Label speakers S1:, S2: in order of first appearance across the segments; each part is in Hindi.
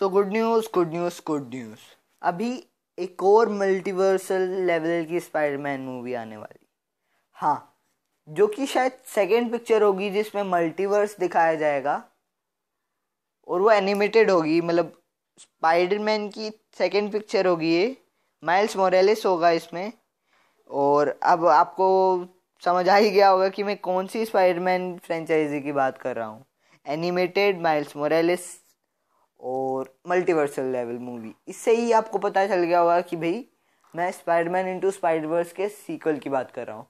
S1: सो good news good news good news अभी एक और मल्टीवर्सल लेवल की स्पाइडरमैन मूवी आने वाली हाँ जो कि शायद सेकेंड पिक्चर होगी जिसमें मल्टीवर्स दिखाया जाएगा और वो एनिमेटेड होगी मतलब स्पाइडरमैन की सेकेंड पिक्चर होगी ये माइल्स मोरेलिस होगा इसमें और अब आपको समझ आ ही गया होगा कि मैं कौन सी स्पाइडरमैन फ्रेंचाइजी की बात कर रहा हूँ एनिमेटेड माइल्स मोरेलिस और मल्टीवर्सल लेवल मूवी इससे ही आपको पता चल गया होगा कि भाई मैं स्पाइडरमैन इनटू स्पाइडरवर्स के सीक्वल की बात कर रहा हूँ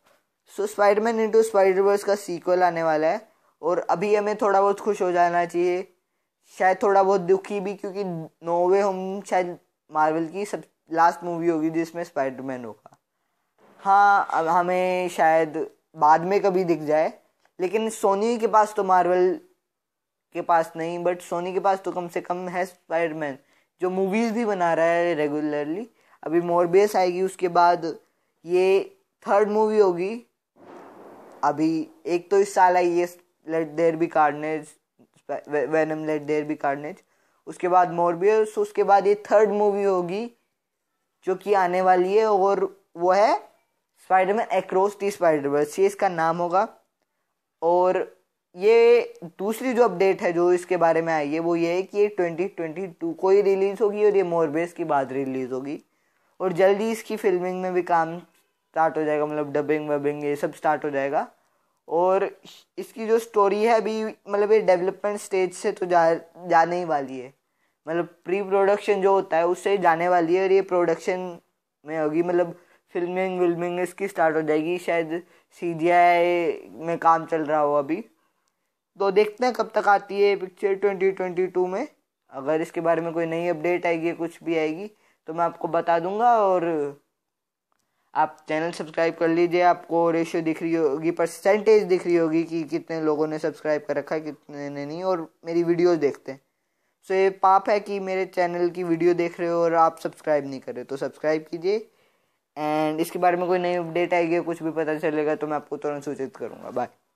S1: सो स्पाइडरमैन इनटू स्पाइडरवर्स का सीक्वल आने वाला है और अभी हमें थोड़ा बहुत खुश हो जाना चाहिए शायद थोड़ा बहुत दुखी भी क्योंकि नोवे हम शायद मार्वल की सब लास्ट मूवी होगी जिसमें स्पाइडरमैन होगा हाँ अब हमें शायद बाद में कभी दिख जाए लेकिन सोनी के पास तो मार्वल के पास नहीं बट सोनी के पास तो कम से कम है स्पाइडरमैन जो मूवीज़ भी बना रहा है रेगुलरली अभी मोरबेस आएगी उसके बाद ये थर्ड मूवी होगी अभी एक तो इस साल आई ये let there be carnage Venom let there be carnage उसके बाद मोरबियस उसके बाद ये थर्ड मूवी होगी जो कि आने वाली है और वो है स्पाइडरमैन एक्रोस दी स्पाइडरवर्स ये इसका नाम होगा और ये दूसरी जो अपडेट है जो इसके बारे में आई है वो ये है कि ये ट्वेंटी ट्वेंटी टू को ही रिलीज़ होगी और ये मोरबेस के बाद रिलीज़ होगी और जल्दी इसकी फिल्मिंग में भी काम स्टार्ट हो जाएगा मतलब डबिंग वबिंग ये सब स्टार्ट हो जाएगा और इसकी जो स्टोरी है अभी मतलब ये डेवलपमेंट स्टेज से तो जा जाने ही वाली है मतलब प्री प्रोडक्शन जो होता है उससे जाने वाली है और ये प्रोडक्शन में होगी मतलब फिल्मिंग विल्मिंग इसकी स्टार्ट हो जाएगी शायद सी में काम चल रहा हो अभी तो देखते हैं कब तक आती है पिक्चर ट्वेंटी ट्वेंटी टू में अगर इसके बारे में कोई नई अपडेट आएगी कुछ भी आएगी तो मैं आपको बता दूंगा और आप चैनल सब्सक्राइब कर लीजिए आपको रेशियो दिख रही होगी परसेंटेज दिख रही होगी कि कितने लोगों ने सब्सक्राइब कर रखा है कितने ने नहीं और मेरी वीडियोस देखते हैं सो ये पाप है कि मेरे चैनल की वीडियो देख रहे हो और आप सब्सक्राइब नहीं कर रहे तो सब्सक्राइब कीजिए एंड इसके बारे में कोई नई अपडेट आएगी कुछ भी पता चलेगा तो मैं आपको तुरंत सूचित करूँगा बाय